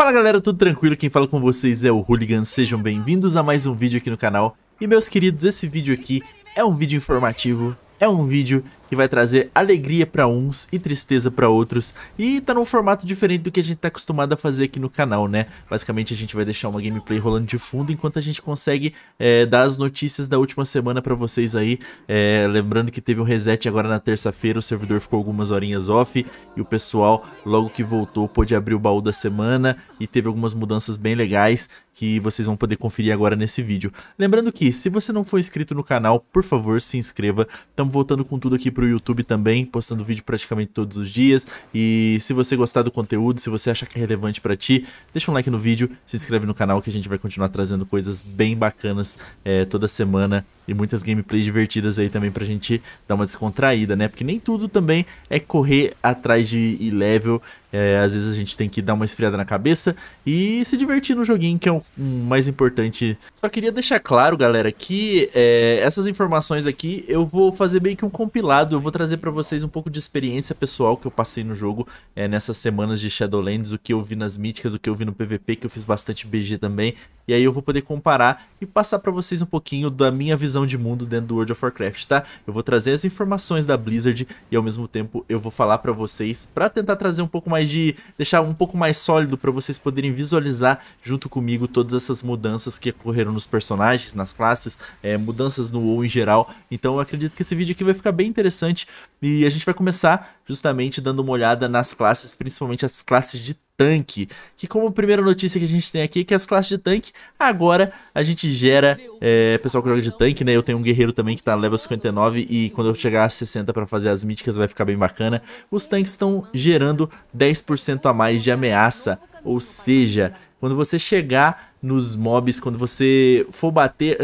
Fala galera, tudo tranquilo? Quem fala com vocês é o Hooligan, sejam bem-vindos a mais um vídeo aqui no canal. E meus queridos, esse vídeo aqui é um vídeo informativo, é um vídeo que vai trazer alegria para uns e tristeza para outros. E tá num formato diferente do que a gente tá acostumado a fazer aqui no canal, né? Basicamente a gente vai deixar uma gameplay rolando de fundo enquanto a gente consegue é, dar as notícias da última semana para vocês aí. É, lembrando que teve um reset agora na terça-feira, o servidor ficou algumas horinhas off e o pessoal, logo que voltou, pôde abrir o baú da semana e teve algumas mudanças bem legais que vocês vão poder conferir agora nesse vídeo. Lembrando que, se você não for inscrito no canal, por favor, se inscreva. Estamos voltando com tudo aqui pro pro YouTube também, postando vídeo praticamente todos os dias. E se você gostar do conteúdo, se você achar que é relevante para ti, deixa um like no vídeo, se inscreve no canal que a gente vai continuar trazendo coisas bem bacanas é, toda semana e muitas gameplays divertidas aí também pra gente dar uma descontraída, né? Porque nem tudo também é correr atrás de level. É, às vezes a gente tem que dar uma esfriada na cabeça e se divertir no joguinho, que é o um, um mais importante. Só queria deixar claro, galera, que é, essas informações aqui eu vou fazer meio que um compilado. Eu vou trazer para vocês um pouco de experiência pessoal que eu passei no jogo é, nessas semanas de Shadowlands, o que eu vi nas míticas, o que eu vi no PVP, que eu fiz bastante BG também. E aí eu vou poder comparar e passar para vocês um pouquinho da minha visão visão de mundo dentro do World of Warcraft, tá? Eu vou trazer as informações da Blizzard e ao mesmo tempo eu vou falar para vocês para tentar trazer um pouco mais de deixar um pouco mais sólido para vocês poderem visualizar junto comigo todas essas mudanças que ocorreram nos personagens, nas classes, é, mudanças no WoW em geral. Então eu acredito que esse vídeo aqui vai ficar bem interessante e a gente vai começar justamente dando uma olhada nas classes, principalmente as classes de tanque. Que como primeira notícia que a gente tem aqui, que as classes de tanque, agora a gente gera é, pessoal que joga de tanque, né? Eu tenho um guerreiro também que tá level 59 e quando eu chegar a 60 para fazer as míticas vai ficar bem bacana. Os tanques estão gerando 10% a mais de ameaça, ou seja, quando você chegar nos mobs, quando você for bater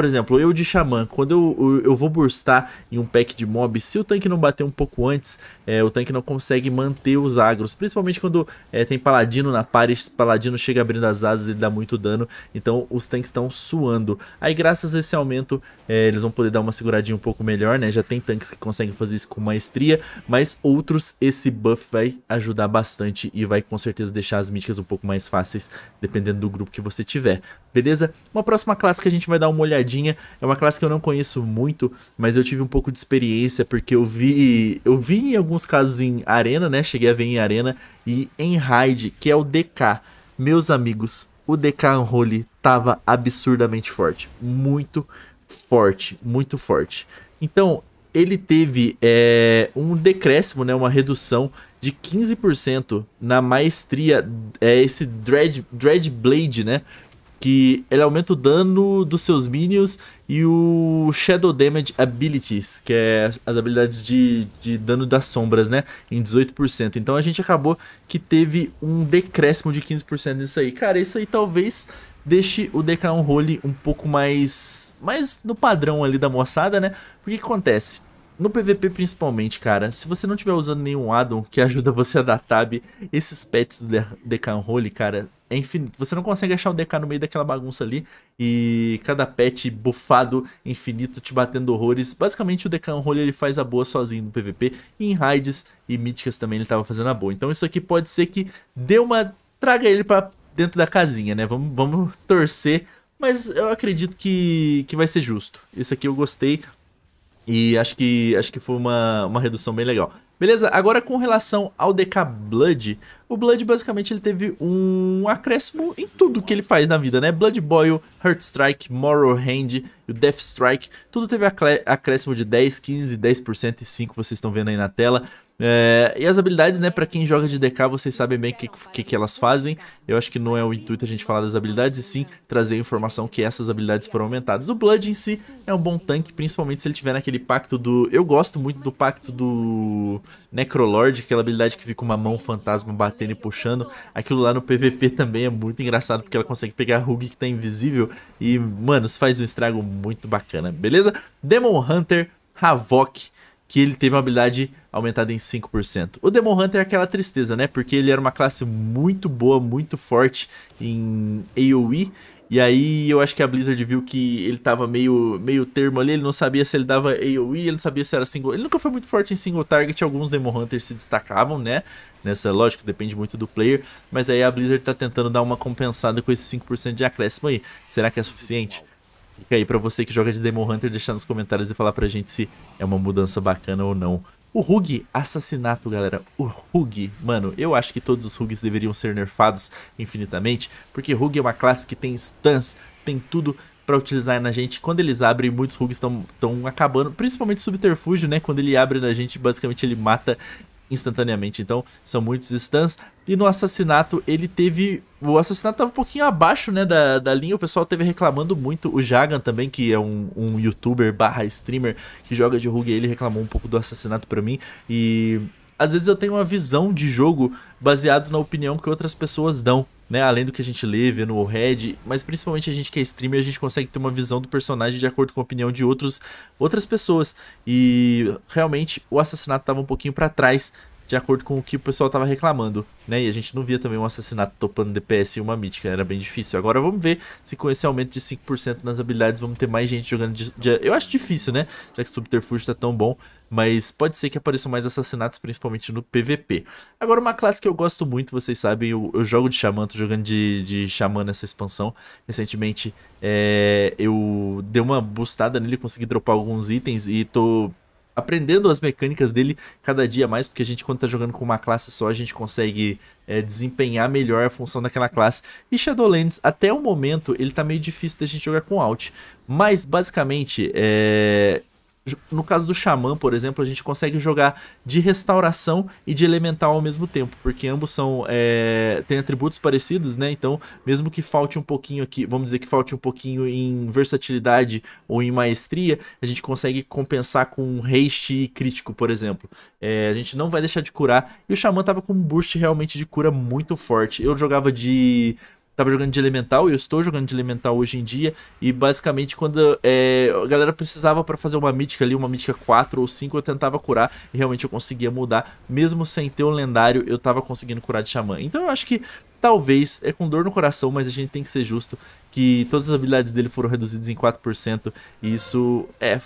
por exemplo, eu de Xamã, quando eu, eu, eu, vou burstar em um pack de mob, se o tanque não bater um pouco antes, é, o tanque não consegue manter os agros. Principalmente quando é, tem Paladino na parede Paladino chega abrindo as asas e dá muito dano, então os tanques estão suando. Aí graças a esse aumento, é, eles vão poder dar uma seguradinha um pouco melhor, né? Já tem tanques que conseguem fazer isso com maestria, mas outros esse buff vai ajudar bastante e vai com certeza deixar as míticas um pouco mais fáceis, dependendo do grupo que você tiver, beleza? Uma próxima classe que a gente vai dar uma olhadinha é uma classe que eu não conheço muito, mas eu tive um pouco de experiência, porque eu vi. Eu vi em alguns casos em arena, né? Cheguei a ver em arena e em raid, que é o DK. Meus amigos, o DK Unholy tava absurdamente forte. Muito forte, muito forte. Então, ele teve é, um decréscimo, né, uma redução de 15% na maestria, é, esse Dread, Dread Blade, né, que ele aumenta o dano dos seus minions e o Shadow Damage Abilities, que é as habilidades de, de dano das sombras, né? Em 18%. Então a gente acabou que teve um decréscimo de 15% nisso aí. Cara, isso aí talvez deixe o Declan Role um pouco mais, mais no padrão ali da moçada, né? Porque que acontece? No PVP principalmente, cara, se você não estiver usando nenhum addon que ajuda você a dar tab, esses pets do Declan Role, cara, é infinito. Você não consegue achar o DK no meio daquela bagunça ali. E cada pet bufado, infinito, te batendo horrores. Basicamente, o DK Unholy ele faz a boa sozinho no PVP. E em raids e míticas também ele tava fazendo a boa. Então isso aqui pode ser que dê uma... Traga ele pra dentro da casinha, né? Vamos, vamos torcer. Mas eu acredito que, que vai ser justo. Esse aqui eu gostei. E acho que, acho que foi uma, uma redução bem legal. Beleza? Agora com relação ao DK Blood, o Blood basicamente ele teve um acréscimo em tudo que ele faz na vida, né? Blood Boil, Heart Strike, Moral Hand o Death Strike, tudo teve acréscimo de 10, 15, 10% e 5, vocês estão vendo aí na tela. É, e as habilidades, né, para quem joga de DK, vocês sabem bem o que, que, que, elas fazem. Eu acho que não é o intuito a gente falar das habilidades, e sim trazer a informação que essas habilidades foram aumentadas. O Blood em si é um bom tanque, principalmente se ele tiver naquele pacto do... Eu gosto muito do pacto do Necrolord, aquela habilidade que fica uma mão fantasma batendo e puxando. Aquilo lá no PVP também é muito engraçado, porque ela consegue pegar a Rug que tá invisível. E, mano, isso faz um estrago muito bacana, beleza? Demon Hunter, Havok, que ele teve uma habilidade aumentada em 5%. O Demon Hunter é aquela tristeza, né? Porque ele era uma classe muito boa, muito forte em AoE. E aí eu acho que a Blizzard viu que ele tava meio, meio termo ali, ele não sabia se ele dava AoE, ele não sabia se era single. Ele nunca foi muito forte em single target, alguns Demon Hunters se destacavam, né? Nessa, lógico, depende muito do player, mas aí a Blizzard tá tentando dar uma compensada com esse 5% de acréscimo aí. Será que é suficiente? Fica aí para você que joga de Demon Hunter deixar nos comentários e falar pra gente se é uma mudança bacana ou não o Rug assassinato, galera. O Rug, mano, eu acho que todos os Rugs deveriam ser nerfados infinitamente, porque Rug é uma classe que tem stuns tem tudo para utilizar na gente. Quando eles abrem, muitos Rugs estão acabando, principalmente subterfúgio, né? Quando ele abre na gente, basicamente ele mata instantaneamente. Então, são muitos stands. E no assassinato, ele teve. O assassinato tava um pouquinho abaixo, né, da, da linha. O pessoal teve reclamando muito. O Jagan também, que é um, um youtuber barra streamer que joga de rug, ele reclamou um pouco do assassinato para mim. E às vezes eu tenho uma visão de jogo baseado na opinião que outras pessoas dão né? Além do que a gente lê, vê no Red, mas principalmente a gente que é streamer, a gente consegue ter uma visão do personagem de acordo com a opinião de outros, outras pessoas. E realmente o assassinato estava um pouquinho para trás de acordo com o que o pessoal estava reclamando, né? E a gente não via também um assassinato topando DPS em uma mítica, era bem difícil. Agora vamos ver se com esse aumento de 5% nas habilidades vamos ter mais gente jogando de, de... Eu acho difícil, né? Já que o subterfúgio tá tão bom, mas pode ser que apareçam mais assassinatos, principalmente no PVP. Agora uma classe que eu gosto muito, vocês sabem, eu, eu jogo de xamã, tô jogando de, de xamã nessa expansão. Recentemente é, eu dei uma boostada nele, consegui dropar alguns itens e tô aprendendo as mecânicas dele cada dia mais, porque a gente, quando tá jogando com uma classe só, a gente consegue é, desempenhar melhor a função daquela classe. E Shadowlands, até o momento, ele tá meio difícil da gente jogar com Alt. Mas, basicamente, é no caso do Xamã, por exemplo, a gente consegue jogar de restauração e de elemental ao mesmo tempo, porque ambos são é, têm atributos parecidos, né? Então, mesmo que falte um pouquinho aqui, vamos dizer que falte um pouquinho em versatilidade ou em maestria, a gente consegue compensar com um haste crítico, por exemplo. É, a gente não vai deixar de curar, e o Xamã tava com um boost realmente de cura muito forte. Eu jogava de tava jogando de elemental, eu estou jogando de elemental hoje em dia, e basicamente quando é, a galera precisava para fazer uma mítica ali, uma mítica 4 ou 5, eu tentava curar, e realmente eu conseguia mudar, mesmo sem ter o lendário, eu tava conseguindo curar de xamã. Então eu acho que talvez, é com dor no coração, mas a gente tem que ser justo, que todas as habilidades dele foram reduzidas em 4%, e isso é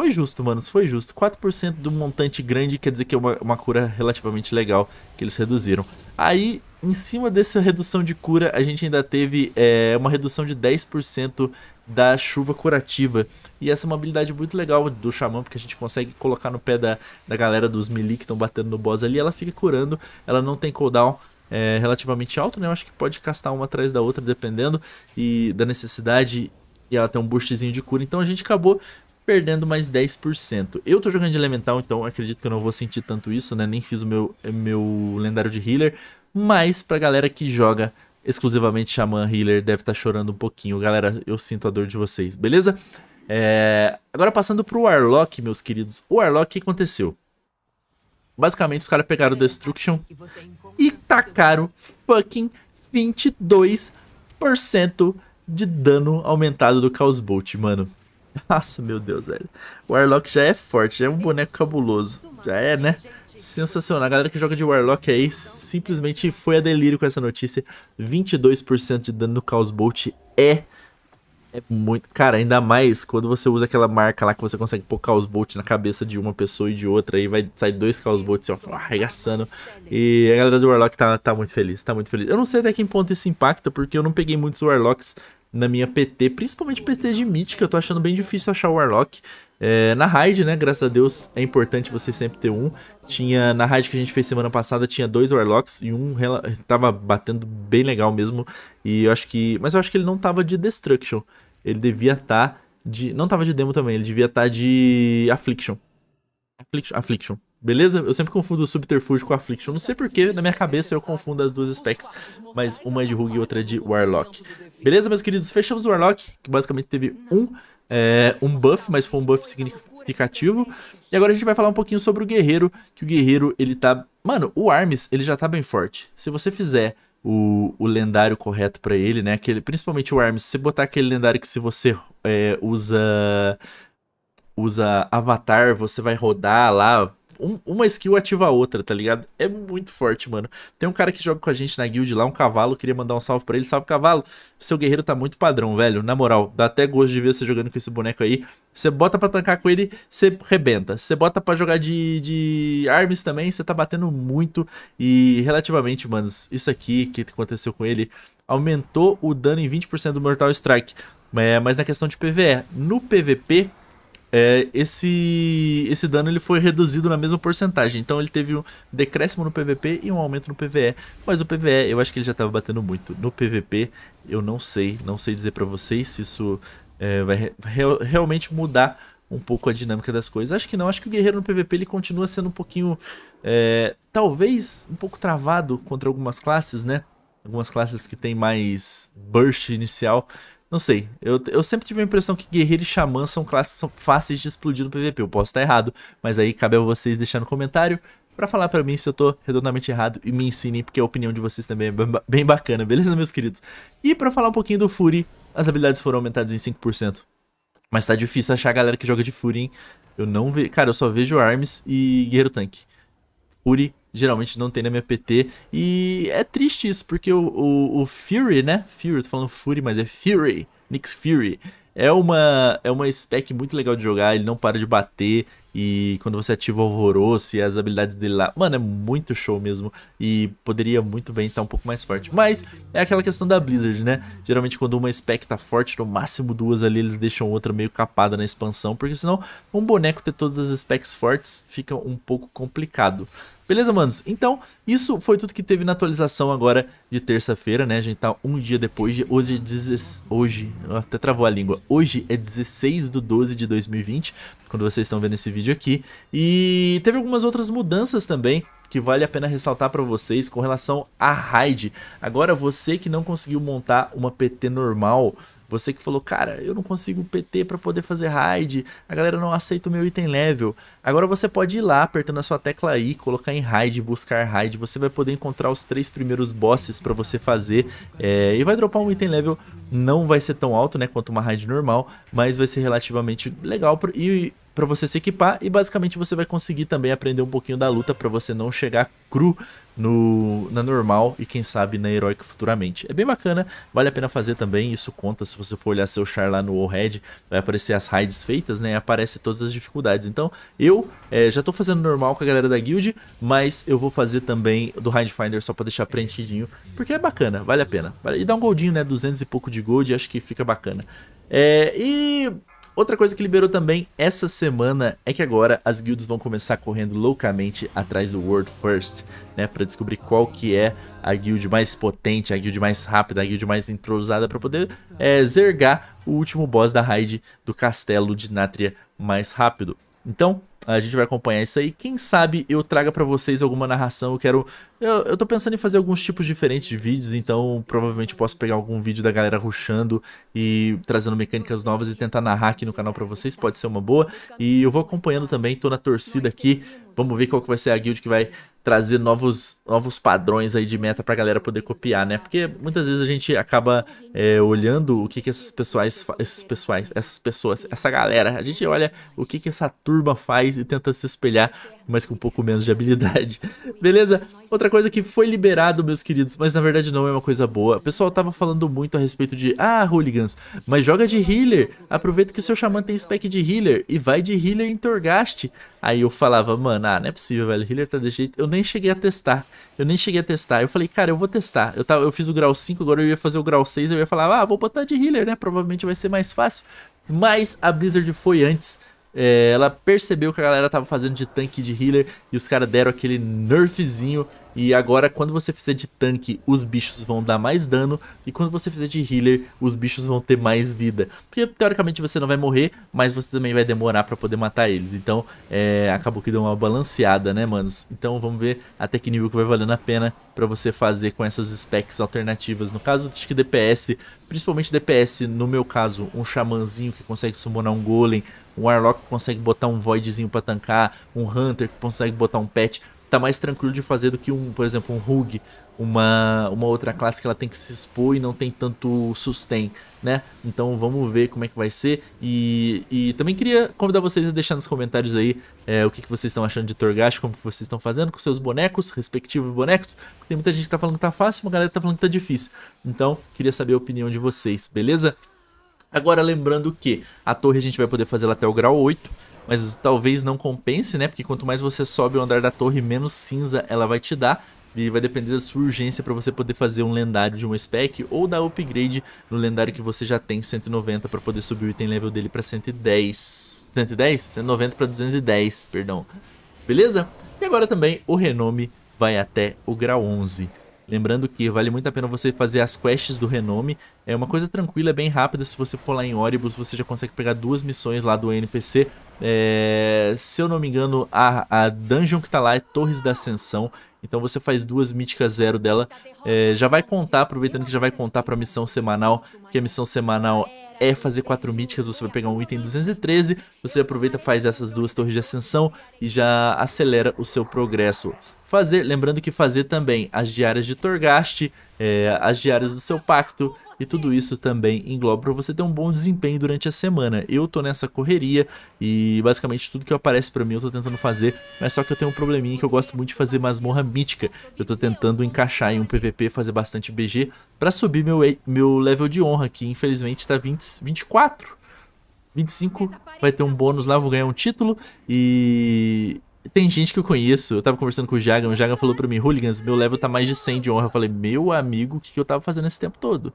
foi justo, mano, foi justo. 4% do montante grande quer dizer que é uma, uma cura relativamente legal que eles reduziram. Aí, em cima dessa redução de cura, a gente ainda teve é, uma redução de 10% da chuva curativa. E essa é uma habilidade muito legal do Xamã, porque a gente consegue colocar no pé da, da galera dos melee que estão batendo no boss ali. Ela fica curando, ela não tem cooldown é, relativamente alto, né? Eu acho que pode castar uma atrás da outra, dependendo e da necessidade. E ela tem um boostzinho de cura. Então a gente acabou perdendo mais 10%. Eu tô jogando de elemental, então acredito que eu não vou sentir tanto isso, né? Nem fiz o meu, meu lendário de healer. Mas pra galera que joga exclusivamente Xamã Healer deve estar tá chorando um pouquinho. Galera, eu sinto a dor de vocês, beleza? É... Agora passando pro Warlock, meus queridos. O Warlock, o que aconteceu? Basicamente, os caras pegaram o Destruction e tacaram fucking 22% de dano aumentado do Chaos Bolt, mano. Nossa, meu Deus, velho. Warlock já é forte, já é um boneco cabuloso. Já é, né? Sensacional. A galera que joga de Warlock aí simplesmente foi a delírio com essa notícia. 22% de dano no Chaos Bolt é... É muito. Cara, ainda mais quando você usa aquela marca lá que você consegue pôr Chaos Bolt na cabeça de uma pessoa e de outra. Aí vai sair dois Chaos Bolts, ó, arregaçando. E a galera do Warlock tá, tá muito feliz, tá muito feliz. Eu não sei até que ponto isso impacta, porque eu não peguei muitos Warlocks na minha PT, principalmente PT de Mítica, eu tô achando bem difícil achar o Warlock. É, na raid, né, graças a Deus, é importante você sempre ter um. Tinha, na raid que a gente fez semana passada, tinha dois Warlocks e um tava batendo bem legal mesmo. E eu acho que... Mas eu acho que ele não tava de Destruction. Ele devia estar tá de... Não tava de Demo também, ele devia estar tá de Affliction. Affliction, Affliction. Beleza? Eu sempre confundo o subterfúgio com o affliction. Não sei porquê, na minha cabeça eu confundo as duas specs, mas uma é de Rogue e outra é de Warlock. Beleza, meus queridos? Fechamos o Warlock, que basicamente teve um, é, um buff, mas foi um buff significativo. E agora a gente vai falar um pouquinho sobre o Guerreiro, que o Guerreiro, ele tá... Mano, o Arms, ele já tá bem forte. Se você fizer o, o, lendário correto para ele, né? Aquele, principalmente o Arms. Se você botar aquele lendário que se você é, usa usa avatar, você vai rodar lá um, uma skill ativa a outra, tá ligado? É muito forte, mano. Tem um cara que joga com a gente na guild lá, um cavalo, queria mandar um salve pra ele. Salve, cavalo. Seu guerreiro tá muito padrão, velho. Na moral, dá até gosto de ver você jogando com esse boneco aí. Você bota pra tancar com ele, você rebenta. Você bota pra jogar de, de arms também, você tá batendo muito. E relativamente, manos, isso aqui que aconteceu com ele aumentou o dano em 20% do Mortal Strike. É, mas na questão de PvE, no PvP é, esse, esse dano ele foi reduzido na mesma porcentagem. Então ele teve um decréscimo no PVP e um aumento no PVE. Mas o PVE eu acho que ele já estava batendo muito. No PVP eu não sei, não sei dizer para vocês se isso é, vai re realmente mudar um pouco a dinâmica das coisas. Acho que não, acho que o guerreiro no PVP ele continua sendo um pouquinho, é, talvez um pouco travado contra algumas classes, né? Algumas classes que tem mais burst inicial não sei. Eu, eu sempre tive a impressão que guerreiro e xamã são classes são fáceis de explodir no PVP. Eu posso estar errado, mas aí cabe a vocês deixar no comentário para falar para mim se eu tô redondamente errado e me ensinem, porque a opinião de vocês também é bem bacana, beleza, meus queridos? E para falar um pouquinho do Fury, as habilidades foram aumentadas em 5%. Mas tá difícil achar a galera que joga de Fury, hein? Eu não vejo. Cara, eu só vejo Arms e Guerreiro Tanque. Fury geralmente não tem na minha PT. E é triste isso, porque o, o, o Fury, né? Fury, tô falando Fury, mas é Fury. Nick Fury. É uma, é uma spec muito legal de jogar, ele não para de bater. E quando você ativa o alvoroço e as habilidades dele lá, mano, é muito show mesmo. E poderia muito bem estar um pouco mais forte. Mas é aquela questão da Blizzard, né? Geralmente, quando uma spec tá forte, no máximo duas ali, eles deixam outra meio capada na expansão. Porque senão, um boneco ter todas as specs fortes fica um pouco complicado. Beleza, manos? Então, isso foi tudo que teve na atualização agora de terça-feira, né? A gente tá um dia depois de... Hoje é Hoje... Até travou a língua. Hoje é 16 do 12 de 2020, quando vocês estão vendo esse vídeo aqui. E teve algumas outras mudanças também que vale a pena ressaltar para vocês com relação à raid. Agora, você que não conseguiu montar uma PT normal você que falou, cara, eu não consigo PT para poder fazer raid, a galera não aceita o meu item level. Agora você pode ir lá apertando a sua tecla I, colocar em raid, buscar raid, você vai poder encontrar os três primeiros bosses para você fazer é, e vai dropar um item level. Não vai ser tão alto, né, quanto uma raid normal, mas vai ser relativamente legal e para você se equipar e basicamente você vai conseguir também aprender um pouquinho da luta para você não chegar cru no, na normal e quem sabe na heróica futuramente. É bem bacana, vale a pena fazer também, isso conta, se você for olhar seu char lá no Warhead, vai aparecer as raids feitas, né, aparece todas as dificuldades. Então, eu é, já tô fazendo normal com a galera da guild, mas eu vou fazer também do Raid Finder só pra deixar preenchidinho, porque é bacana, vale a pena. E dá um goldinho, né, 200 e pouco de gold, acho que fica bacana. É, e Outra coisa que liberou também essa semana é que agora as guildas vão começar correndo loucamente atrás do World First, né, para descobrir qual que é a guild mais potente, a guild mais rápida, a guild mais entrosada para poder é, zergar o último boss da raid do castelo de Natria mais rápido. Então, a gente vai acompanhar isso aí. Quem sabe eu traga para vocês alguma narração. Eu quero. Eu, eu tô pensando em fazer alguns tipos diferentes de vídeos, então provavelmente eu posso pegar algum vídeo da galera ruxando e trazendo mecânicas novas e tentar narrar aqui no canal para vocês. Pode ser uma boa. E eu vou acompanhando também, tô na torcida aqui. Vamos ver qual que vai ser a guild que vai trazer novos, novos padrões aí de meta pra galera poder copiar, né? Porque muitas vezes a gente acaba é, olhando o que que essas pessoas, esses pessoais, essas pessoas, essa galera, a gente olha o que que essa turma faz e tenta se espelhar, mas com um pouco menos de habilidade. Beleza? Outra coisa que foi liberado, meus queridos, mas na verdade não é uma coisa boa. O pessoal tava falando muito a respeito de, ah, hooligans, mas joga de healer, aproveita que o seu xamã tem spec de healer e vai de healer em Torghast. Aí eu falava, mano, ah, não é possível, velho. Healer tá desse jeito. Eu nem cheguei a testar. Eu nem cheguei a testar. Eu falei, cara, eu vou testar. Eu, tava, eu fiz o grau 5, agora eu ia fazer o grau 6. Eu ia falar, ah, vou botar de healer, né? Provavelmente vai ser mais fácil. Mas a Blizzard foi antes. É, ela percebeu que a galera tava fazendo de tanque de healer. E os caras deram aquele nerfzinho e agora, quando você fizer de tanque, os bichos vão dar mais dano. E quando você fizer de healer, os bichos vão ter mais vida. Porque, teoricamente, você não vai morrer, mas você também vai demorar para poder matar eles. Então, é, acabou que deu uma balanceada, né, manos? Então, vamos ver até que nível que vai valendo a pena para você fazer com essas specs alternativas. No caso, acho que DPS, principalmente DPS, no meu caso, um xamãzinho que consegue summonar um golem, um Warlock que consegue botar um Voidzinho para tankar um Hunter que consegue botar um Pet tá mais tranquilo de fazer do que um, por exemplo, um rug, uma, uma outra classe que ela tem que se expor e não tem tanto sustain, né? Então vamos ver como é que vai ser. E, e também queria convidar vocês a deixar nos comentários aí é, o que, que vocês estão achando de Torgash, como que vocês estão fazendo com seus bonecos, respectivos bonecos, porque tem muita gente que tá falando que tá fácil, uma galera está tá falando que tá difícil. Então, queria saber a opinião de vocês, beleza? Agora lembrando que a torre a gente vai poder fazer ela até o grau 8 mas talvez não compense, né? Porque quanto mais você sobe o andar da torre, menos cinza ela vai te dar. E vai depender da sua urgência para você poder fazer um lendário de uma spec ou dar upgrade no lendário que você já tem 190 para poder subir o item level dele para 110. 110? 190 para 210, perdão. Beleza? E agora também o renome vai até o grau 11. Lembrando que vale muito a pena você fazer as quests do renome. É uma coisa tranquila, é bem rápida. Se você pular lá em Oribus, você já consegue pegar duas missões lá do NPC. É... se eu não me engano, a, a dungeon que tá lá é Torres da Ascensão. Então você faz duas míticas zero dela. É, já vai contar, aproveitando que já vai contar pra missão semanal, que a missão semanal é fazer quatro míticas, você vai pegar um item 213, você aproveita, faz essas duas torres de ascensão e já acelera o seu progresso fazer. Lembrando que fazer também as diárias de Torgast, é, as diárias do seu pacto e tudo isso também engloba para você ter um bom desempenho durante a semana. Eu tô nessa correria e basicamente tudo que aparece para mim eu tô tentando fazer, mas só que eu tenho um probleminha que eu gosto muito de fazer masmorra mítica. Eu tô tentando encaixar em um PVP, fazer bastante BG para subir meu, meu level de honra, que infelizmente tá 20, 24. 25 vai ter um bônus lá, vou ganhar um título e tem gente que eu conheço, eu tava conversando com o Jagan, o Jagan falou pra mim, Hooligans, meu level tá mais de 100 de honra. Eu falei, meu amigo, o que, que eu tava fazendo esse tempo todo?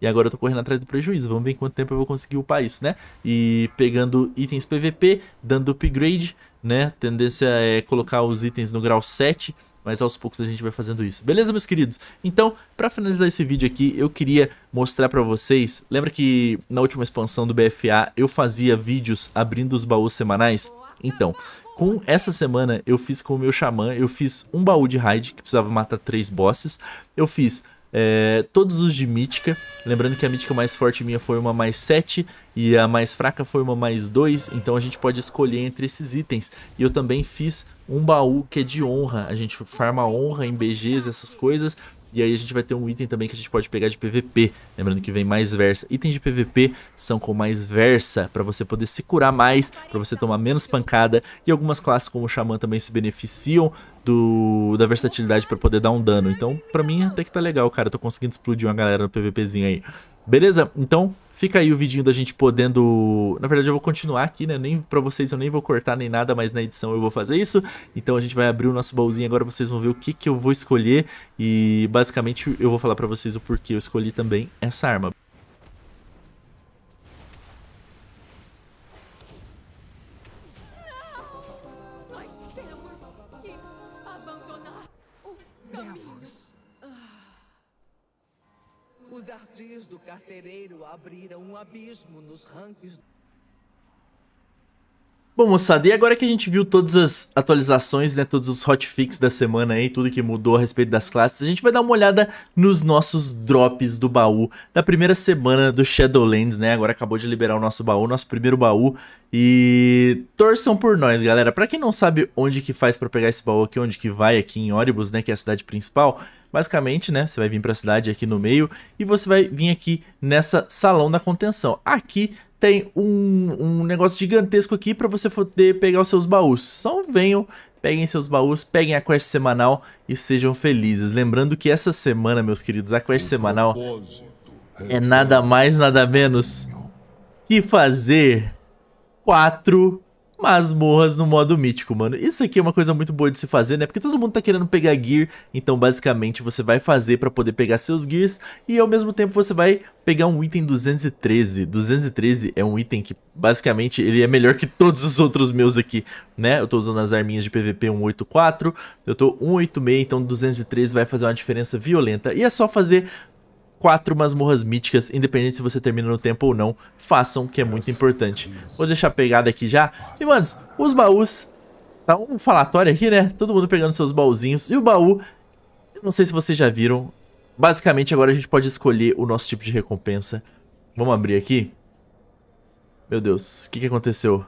E agora eu tô correndo atrás do prejuízo, vamos ver em quanto tempo eu vou conseguir upar isso, né? E pegando itens PVP, dando upgrade, né? Tendência é colocar os itens no grau 7, mas aos poucos a gente vai fazendo isso. Beleza, meus queridos? Então, para finalizar esse vídeo aqui, eu queria mostrar para vocês... Lembra que na última expansão do BFA eu fazia vídeos abrindo os baús semanais? Então, com essa semana eu fiz com o meu xamã, eu fiz um baú de raid que precisava matar três bosses, eu fiz é, todos os de mítica. Lembrando que a mítica mais forte minha foi uma mais 7 e a mais fraca foi uma mais 2. Então a gente pode escolher entre esses itens. E eu também fiz um baú que é de honra. A gente farma honra em BGs, essas coisas. E aí a gente vai ter um item também que a gente pode pegar de PVP. Lembrando que vem mais versa. Itens de PVP são com mais versa para você poder se curar mais, para você tomar menos pancada. E algumas classes como o Xamã também se beneficiam do, da versatilidade para poder dar um dano. Então, para mim até que tá legal, cara. Eu tô conseguindo explodir uma galera no PVPzinho aí. Beleza? Então, Fica aí o vidinho da gente podendo. Na verdade, eu vou continuar aqui, né? Nem para vocês eu nem vou cortar nem nada, mas na edição eu vou fazer isso. Então a gente vai abrir o nosso baúzinho agora, vocês vão ver o que, que eu vou escolher. E basicamente eu vou falar para vocês o porquê eu escolhi também essa arma. Não! Nós temos que abandonar o caminho ardis do carcereiro abriram um abismo nos Bom, moçada, e agora que a gente viu todas as atualizações, né, todos os hotfix da semana aí, tudo que mudou a respeito das classes, a gente vai dar uma olhada nos nossos drops do baú da primeira semana do Shadowlands, né, agora acabou de liberar o nosso baú, nosso primeiro baú, e torçam por nós, galera. Pra quem não sabe onde que faz pra pegar esse baú aqui, onde que vai aqui em Oribus, né, que é a cidade principal, Basicamente, né, você vai vir para a cidade aqui no meio e você vai vir aqui nessa salão da contenção. Aqui tem um, um negócio gigantesco aqui para você poder pegar os seus baús. Só venham, peguem seus baús, peguem a quest semanal e sejam felizes. Lembrando que essa semana, meus queridos, a quest semanal é nada mais, nada menos que fazer quatro masmorras no modo mítico, mano. Isso aqui é uma coisa muito boa de se fazer, né? Porque todo mundo tá querendo pegar gear, então basicamente você vai fazer pra poder pegar seus gears e ao mesmo tempo você vai pegar um item 213. 213 é um item que basicamente ele é melhor que todos os outros meus aqui, né? Eu tô usando as arminhas de PVP 184, eu tô 186, então 213 vai fazer uma diferença violenta. E é só fazer quatro masmorras míticas, independente se você termina no tempo ou não, façam, que é muito importante. Vou deixar pegada aqui já. E, manos, os baús... Tá um falatório aqui, né? Todo mundo pegando seus baúzinhos. E o baú, não sei se vocês já viram, basicamente agora a gente pode escolher o nosso tipo de recompensa. Vamos abrir aqui. Meu Deus, o que, que aconteceu?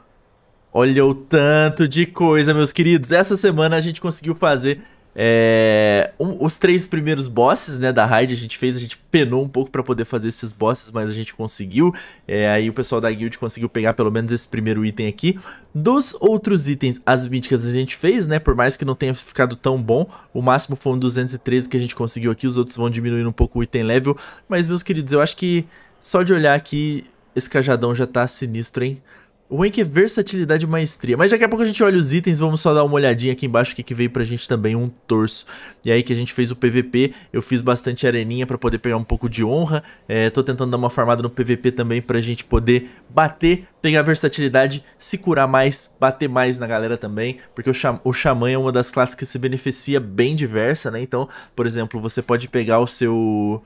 Olha o tanto de coisa, meus queridos. Essa semana a gente conseguiu fazer é, um, os três primeiros bosses né, da raid a gente fez, a gente penou um pouco para poder fazer esses bosses, mas a gente conseguiu. É, aí o pessoal da guild conseguiu pegar pelo menos esse primeiro item aqui. Dos outros itens, as míticas a gente fez, né? Por mais que não tenha ficado tão bom, o máximo foi um 213 que a gente conseguiu aqui. Os outros vão diminuindo um pouco o item level. Mas, meus queridos, eu acho que só de olhar aqui, esse cajadão já tá sinistro, hein? O ruim é versatilidade e maestria. Mas daqui a pouco a gente olha os itens, vamos só dar uma olhadinha aqui embaixo o que, que veio pra gente também, um torso. E aí que a gente fez o PVP, eu fiz bastante areninha pra poder pegar um pouco de honra. É, tô tentando dar uma farmada no PVP também pra gente poder bater, pegar versatilidade, se curar mais, bater mais na galera também. Porque o, o Xamã é uma das classes que se beneficia bem diversa, né? Então, por exemplo, você pode pegar o seu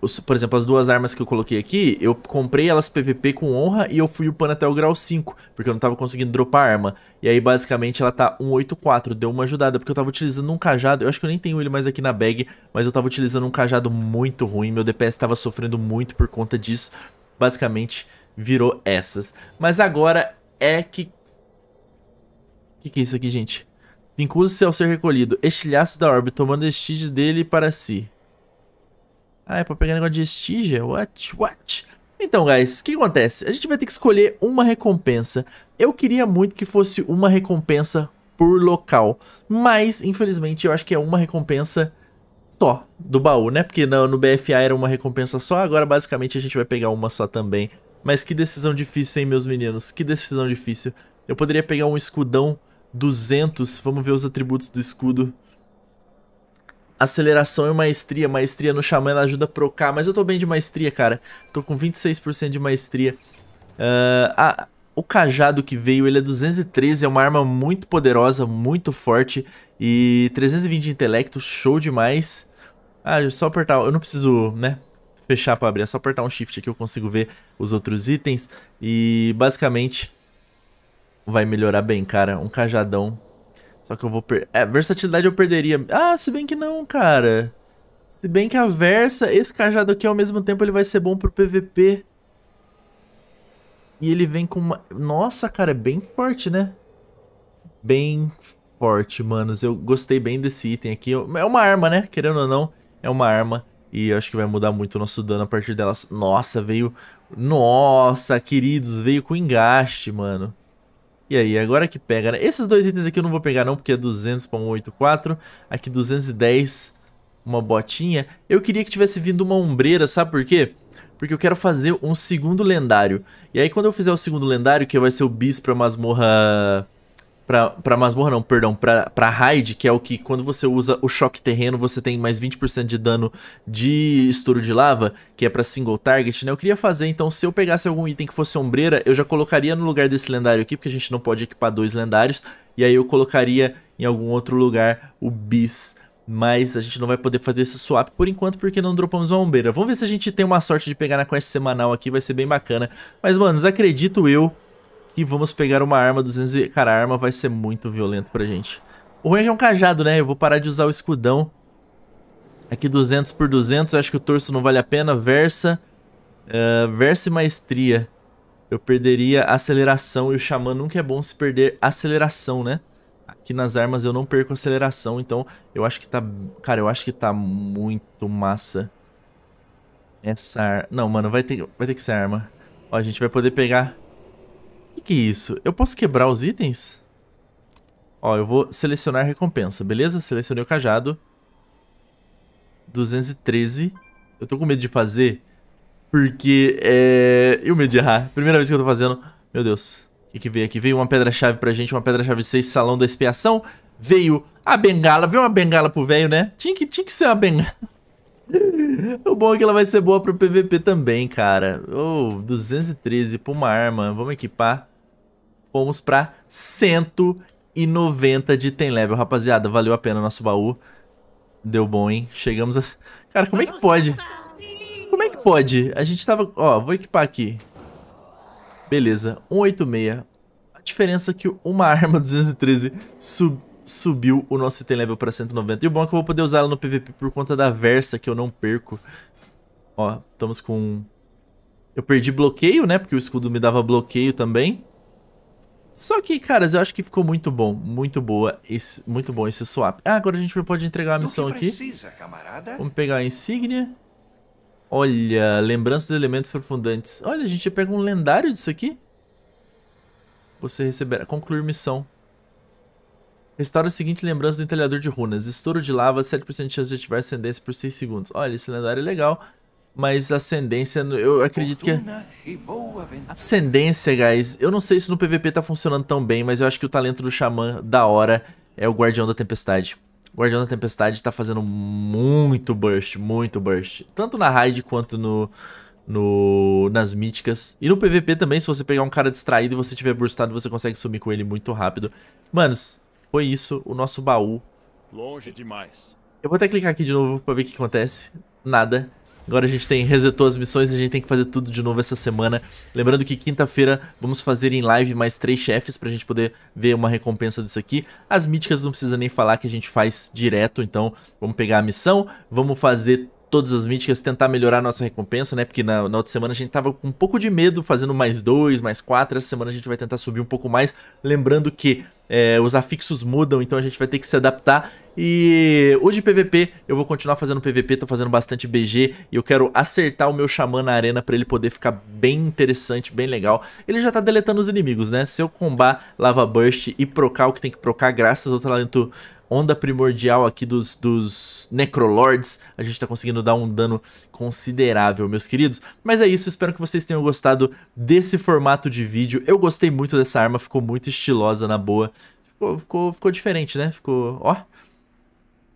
os, por exemplo, as duas armas que eu coloquei aqui, eu comprei elas PVP com honra e eu fui upando até o grau 5, porque eu não tava conseguindo dropar a arma. E aí, basicamente, ela tá 184, deu uma ajudada, porque eu tava utilizando um cajado, eu acho que eu nem tenho ele mais aqui na bag, mas eu tava utilizando um cajado muito ruim, meu DPS tava sofrendo muito por conta disso. Basicamente, virou essas. Mas agora é que... O que, que é isso aqui, gente? Vincula-se ao ser recolhido. Estilhaço da orbe, tomando estígio dele para si. Ah, é pra pegar negócio de estígia? What? What? Então, guys, o que acontece? A gente vai ter que escolher uma recompensa. Eu queria muito que fosse uma recompensa por local, mas, infelizmente, eu acho que é uma recompensa só do baú, né? Porque no, no BFA era uma recompensa só, agora basicamente a gente vai pegar uma só também. Mas que decisão difícil, hein, meus meninos? Que decisão difícil. Eu poderia pegar um escudão 200, vamos ver os atributos do escudo aceleração e maestria. Maestria no Xamã ela ajuda a procar, mas eu tô bem de maestria, cara. Tô com 26% de maestria. Uh, a, o cajado que veio, ele é 213, é uma arma muito poderosa, muito forte. E 320 de intelecto, show demais. Ah, é só apertar, eu não preciso, né, fechar para abrir. É só apertar um shift aqui eu consigo ver os outros itens. E basicamente vai melhorar bem, cara. Um cajadão só que eu vou perder... É, versatilidade eu perderia. Ah, se bem que não, cara. Se bem que a Versa, esse cajado aqui ao mesmo tempo ele vai ser bom pro PVP. E ele vem com uma... Nossa, cara, é bem forte, né? Bem forte, manos. Eu gostei bem desse item aqui. É uma arma, né? Querendo ou não, é uma arma. E acho que vai mudar muito o nosso dano a partir delas. Nossa, veio... Nossa, queridos, veio com engaste, mano. E aí, agora que pega, né? Esses dois itens aqui eu não vou pegar não, porque é 200 para 184. Aqui 210, uma botinha. Eu queria que tivesse vindo uma ombreira, sabe por quê? Porque eu quero fazer um segundo lendário. E aí quando eu fizer o segundo lendário, que vai ser o bis pra masmorra Pra, pra masmorra não, perdão, pra, pra raid, que é o que quando você usa o choque terreno, você tem mais 20% de dano de estouro de lava, que é pra single target, né? Eu queria fazer, então, se eu pegasse algum item que fosse ombreira, eu já colocaria no lugar desse lendário aqui, porque a gente não pode equipar dois lendários, e aí eu colocaria em algum outro lugar o bis mas a gente não vai poder fazer esse swap por enquanto porque não dropamos uma ombreira. Vamos ver se a gente tem uma sorte de pegar na quest semanal aqui, vai ser bem bacana. Mas, mano acredito eu aqui, vamos pegar uma arma 200 e... Cara, a arma vai ser muito violento pra gente. O ruim é que é um cajado, né? Eu vou parar de usar o escudão. Aqui 200 por 200, acho que o torso não vale a pena. Versa, uh, Versa e Maestria. Eu perderia aceleração e o Xamã nunca é bom se perder aceleração, né? Aqui nas armas eu não perco aceleração, então eu acho que tá... Cara, eu acho que tá muito massa. Essa arma... Não, mano, vai ter, vai ter que ser arma. Ó, a gente vai poder pegar que, que é isso? Eu posso quebrar os itens? Ó, eu vou selecionar recompensa, beleza? Selecionei o cajado. 213. Eu tô com medo de fazer, porque é... Eu medo de errar. Primeira vez que eu tô fazendo. Meu Deus. O que, que veio aqui? Veio uma pedra-chave pra gente, uma pedra-chave 6, salão da expiação. Veio a bengala. Veio uma bengala pro velho, né? Tinha que, tinha que ser uma bengala. O bom é que ela vai ser boa pro PVP também, cara. Oh, 213 pra uma arma. Vamos equipar. Fomos pra 190 de tem level. Rapaziada, valeu a pena nosso baú. Deu bom, hein? Chegamos a... Cara, como é que pode? Como é que pode? A gente tava... Ó, vou equipar aqui. Beleza, 186. A diferença é que uma arma 213 sub subiu o nosso item level pra 190. E o bom é que eu vou poder usar ela no PVP por conta da Versa, que eu não perco. Ó, estamos com... Eu perdi bloqueio, né? Porque o escudo me dava bloqueio também. Só que, caras, eu acho que ficou muito bom. Muito boa esse, muito bom esse swap. Ah, agora a gente pode entregar a missão aqui. Vamos pegar a insígnia. Olha, lembranças de elementos profundantes. Olha, a gente pega um lendário disso aqui. Você receberá... Concluir missão. Restaura a seguinte lembrança do entalhador de runas. Estouro de lava, 7% de chance de ativar ascendência por 6 segundos. Olha, esse lendário é legal, mas ascendência, eu acredito que... É- ascendência, guys. Eu não sei se no PVP tá funcionando tão bem, mas eu acho que o talento do Xamã da hora é o Guardião da Tempestade. O Guardião da Tempestade tá fazendo muito burst, muito burst. Tanto na raid quanto no, no, nas míticas. E no PVP também, se você pegar um cara distraído e você tiver burstado, você consegue sumir com ele muito rápido. Manos, foi isso, o nosso baú. Longe demais. Eu vou até clicar aqui de novo pra ver o que acontece. Nada. Agora a gente tem resetou as missões, a gente tem que fazer tudo de novo essa semana. Lembrando que quinta-feira vamos fazer em live mais três chefes pra gente poder ver uma recompensa disso aqui. As míticas não precisa nem falar que a gente faz direto, então vamos pegar a missão, vamos fazer todas as míticas, tentar melhorar nossa recompensa, né? Porque na, na, outra semana a gente tava com um pouco de medo fazendo mais dois, mais quatro. Essa semana a gente vai tentar subir um pouco mais. Lembrando que é, os afixos mudam, então a gente vai ter que se adaptar. E hoje PVP, eu vou continuar fazendo PVP, tô fazendo bastante BG e eu quero acertar o meu xamã na arena para ele poder ficar bem interessante, bem legal. Ele já tá deletando os inimigos, né? Se eu combar Lava Burst e procar o que tem que procar, graças ao talento onda primordial aqui dos, dos Necrolords, a gente tá conseguindo dar um dano considerável, meus queridos. Mas é isso, espero que vocês tenham gostado desse formato de vídeo. Eu gostei muito dessa arma, ficou muito estilosa na boa. Ficou, ficou, ficou diferente, né? Ficou, ó...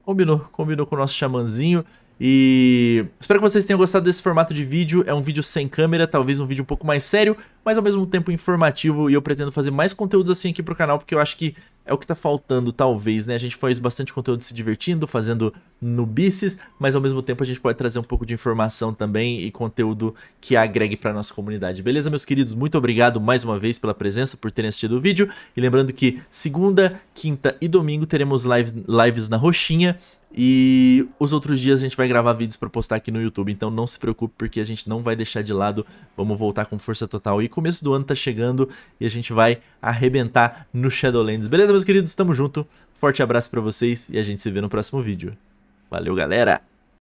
Combinou, combinou com o nosso chamanzinho e espero que vocês tenham gostado desse formato de vídeo. É um vídeo sem câmera, talvez um vídeo um pouco mais sério, mas ao mesmo tempo informativo. E eu pretendo fazer mais conteúdos assim aqui pro canal, porque eu acho que é o que tá faltando, talvez, né? A gente faz bastante conteúdo se divertindo, fazendo nubices, mas ao mesmo tempo a gente pode trazer um pouco de informação também e conteúdo que agregue pra nossa comunidade. Beleza, meus queridos? Muito obrigado mais uma vez pela presença, por terem assistido o vídeo. E lembrando que segunda, quinta e domingo teremos lives, lives na roxinha e os outros dias a gente vai gravar vídeos para postar aqui no YouTube, então não se preocupe porque a gente não vai deixar de lado. Vamos voltar com força total. E começo do ano tá chegando e a gente vai arrebentar no Shadowlands. Beleza, meus queridos? Tamo junto. Forte abraço para vocês e a gente se vê no próximo vídeo. Valeu, galera!